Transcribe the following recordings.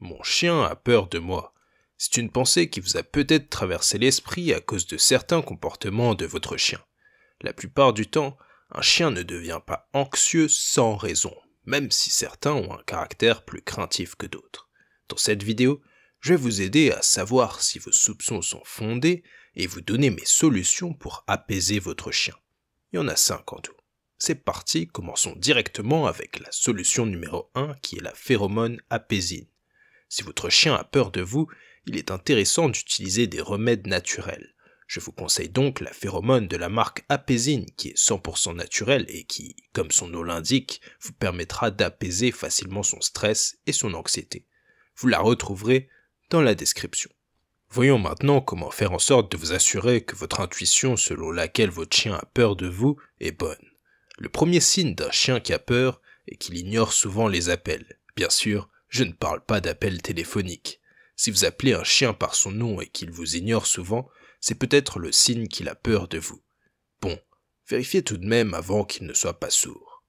Mon chien a peur de moi. C'est une pensée qui vous a peut-être traversé l'esprit à cause de certains comportements de votre chien. La plupart du temps, un chien ne devient pas anxieux sans raison, même si certains ont un caractère plus craintif que d'autres. Dans cette vidéo, je vais vous aider à savoir si vos soupçons sont fondés et vous donner mes solutions pour apaiser votre chien. Il y en a cinq en tout. C'est parti, commençons directement avec la solution numéro 1 qui est la phéromone apaisine. Si votre chien a peur de vous, il est intéressant d'utiliser des remèdes naturels. Je vous conseille donc la phéromone de la marque apésine qui est 100% naturelle et qui, comme son nom l'indique, vous permettra d'apaiser facilement son stress et son anxiété. Vous la retrouverez dans la description. Voyons maintenant comment faire en sorte de vous assurer que votre intuition selon laquelle votre chien a peur de vous est bonne. Le premier signe d'un chien qui a peur est qu'il ignore souvent les appels. Bien sûr, je ne parle pas d'appel téléphonique. Si vous appelez un chien par son nom et qu'il vous ignore souvent, c'est peut-être le signe qu'il a peur de vous. Bon, vérifiez tout de même avant qu'il ne soit pas sourd.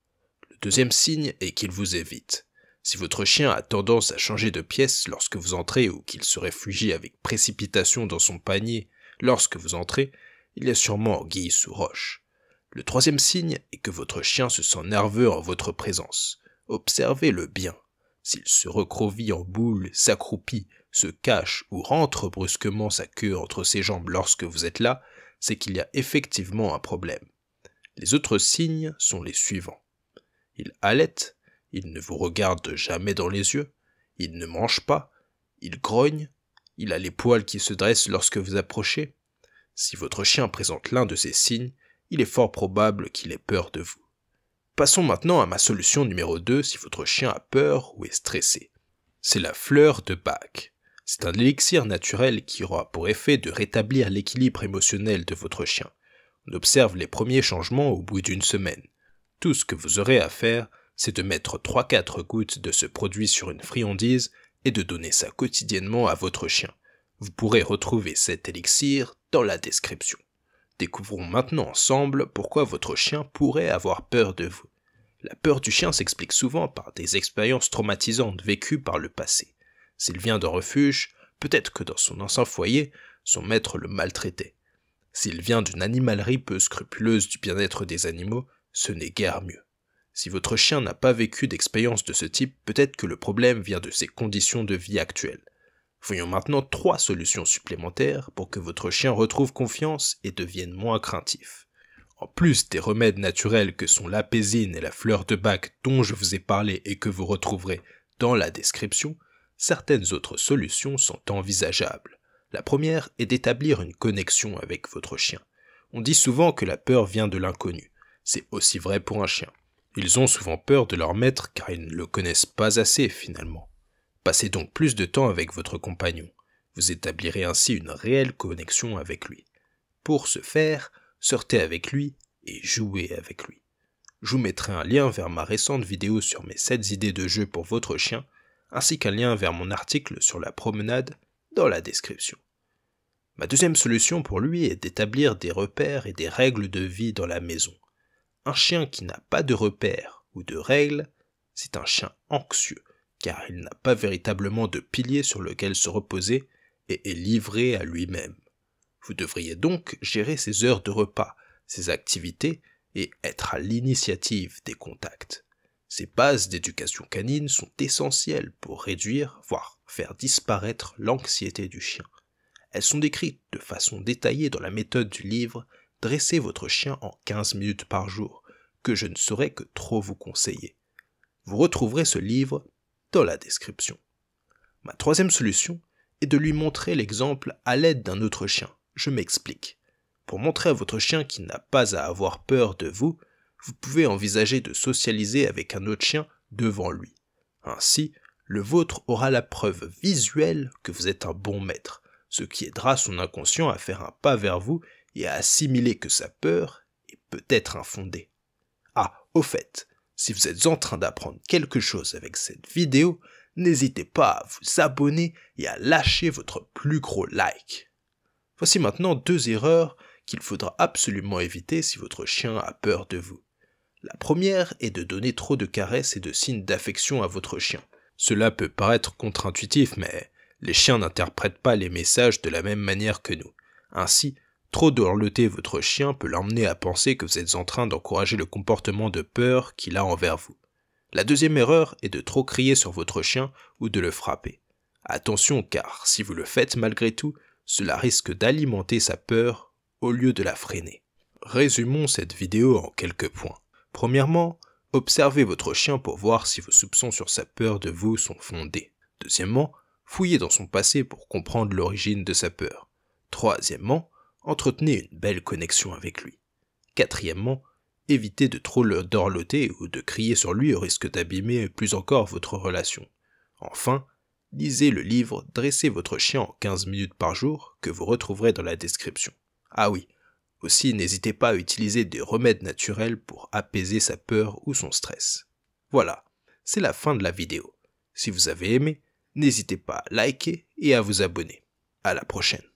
Le deuxième signe est qu'il vous évite. Si votre chien a tendance à changer de pièce lorsque vous entrez ou qu'il se réfugie avec précipitation dans son panier lorsque vous entrez, il est sûrement guise sous roche. Le troisième signe est que votre chien se sent nerveux en votre présence. Observez-le bien. S'il se recrovit en boule, s'accroupit, se cache ou rentre brusquement sa queue entre ses jambes lorsque vous êtes là, c'est qu'il y a effectivement un problème. Les autres signes sont les suivants. Il halète, il ne vous regarde jamais dans les yeux, il ne mange pas, il grogne, il a les poils qui se dressent lorsque vous approchez. Si votre chien présente l'un de ces signes, il est fort probable qu'il ait peur de vous. Passons maintenant à ma solution numéro 2 si votre chien a peur ou est stressé. C'est la fleur de Bach. C'est un élixir naturel qui aura pour effet de rétablir l'équilibre émotionnel de votre chien. On observe les premiers changements au bout d'une semaine. Tout ce que vous aurez à faire, c'est de mettre 3-4 gouttes de ce produit sur une friandise et de donner ça quotidiennement à votre chien. Vous pourrez retrouver cet élixir dans la description. Découvrons maintenant ensemble pourquoi votre chien pourrait avoir peur de vous. La peur du chien s'explique souvent par des expériences traumatisantes vécues par le passé. S'il vient d'un refuge, peut-être que dans son ancien foyer, son maître le maltraitait. S'il vient d'une animalerie peu scrupuleuse du bien-être des animaux, ce n'est guère mieux. Si votre chien n'a pas vécu d'expérience de ce type, peut-être que le problème vient de ses conditions de vie actuelles. Voyons maintenant trois solutions supplémentaires pour que votre chien retrouve confiance et devienne moins craintif. En plus des remèdes naturels que sont l'apésine et la fleur de bac dont je vous ai parlé et que vous retrouverez dans la description, certaines autres solutions sont envisageables. La première est d'établir une connexion avec votre chien. On dit souvent que la peur vient de l'inconnu. C'est aussi vrai pour un chien. Ils ont souvent peur de leur maître car ils ne le connaissent pas assez finalement. Passez donc plus de temps avec votre compagnon. Vous établirez ainsi une réelle connexion avec lui. Pour ce faire, sortez avec lui et jouez avec lui. Je vous mettrai un lien vers ma récente vidéo sur mes 7 idées de jeu pour votre chien, ainsi qu'un lien vers mon article sur la promenade dans la description. Ma deuxième solution pour lui est d'établir des repères et des règles de vie dans la maison. Un chien qui n'a pas de repères ou de règles, c'est un chien anxieux car il n'a pas véritablement de pilier sur lequel se reposer et est livré à lui-même. Vous devriez donc gérer ses heures de repas, ses activités et être à l'initiative des contacts. Ces bases d'éducation canine sont essentielles pour réduire, voire faire disparaître l'anxiété du chien. Elles sont décrites de façon détaillée dans la méthode du livre Dressez votre chien en 15 minutes par jour, que je ne saurais que trop vous conseiller. Vous retrouverez ce livre dans la description. Ma troisième solution est de lui montrer l'exemple à l'aide d'un autre chien. Je m'explique. Pour montrer à votre chien qu'il n'a pas à avoir peur de vous, vous pouvez envisager de socialiser avec un autre chien devant lui. Ainsi, le vôtre aura la preuve visuelle que vous êtes un bon maître, ce qui aidera son inconscient à faire un pas vers vous et à assimiler que sa peur est peut-être infondée. Ah, au fait, si vous êtes en train d'apprendre quelque chose avec cette vidéo, n'hésitez pas à vous abonner et à lâcher votre plus gros like. Voici maintenant deux erreurs qu'il faudra absolument éviter si votre chien a peur de vous. La première est de donner trop de caresses et de signes d'affection à votre chien. Cela peut paraître contre-intuitif, mais les chiens n'interprètent pas les messages de la même manière que nous. Ainsi, Trop dorloter votre chien peut l'emmener à penser que vous êtes en train d'encourager le comportement de peur qu'il a envers vous. La deuxième erreur est de trop crier sur votre chien ou de le frapper. Attention car si vous le faites malgré tout, cela risque d'alimenter sa peur au lieu de la freiner. Résumons cette vidéo en quelques points. Premièrement, observez votre chien pour voir si vos soupçons sur sa peur de vous sont fondés. Deuxièmement, fouillez dans son passé pour comprendre l'origine de sa peur. Troisièmement, entretenez une belle connexion avec lui. Quatrièmement, évitez de trop le dorloter ou de crier sur lui au risque d'abîmer plus encore votre relation. Enfin, lisez le livre Dressez votre chien en 15 minutes par jour que vous retrouverez dans la description. Ah oui, aussi n'hésitez pas à utiliser des remèdes naturels pour apaiser sa peur ou son stress. Voilà, c'est la fin de la vidéo. Si vous avez aimé, n'hésitez pas à liker et à vous abonner. À la prochaine.